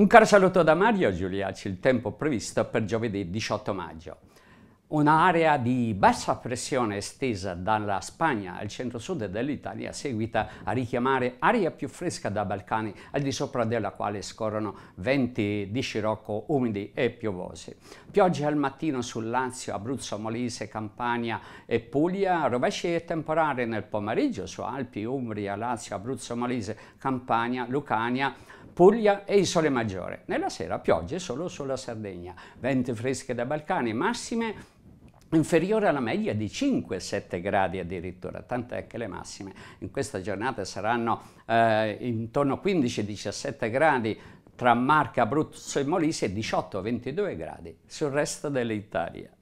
Un caro saluto da Mario Giuliaci, il tempo previsto per giovedì 18 maggio. Un'area di bassa pressione estesa dalla Spagna al centro-sud dell'Italia seguita a richiamare aria più fresca da Balcani, al di sopra della quale scorrono venti di scirocco umidi e piovosi. Piogge al mattino sul Lazio, Abruzzo, Molise, Campania e Puglia, rovesci e temporali nel pomeriggio su Alpi, Umbria, Lazio, Abruzzo, Molise, Campania, Lucania Puglia e Isole Maggiore. Nella sera piogge solo sulla Sardegna, vente fresche da Balcani, massime inferiore alla media di 5-7 gradi addirittura, tant'è che le massime in questa giornata saranno eh, intorno a 15-17 gradi tra Marca, Abruzzo e Molise e 18-22 gradi sul resto dell'Italia.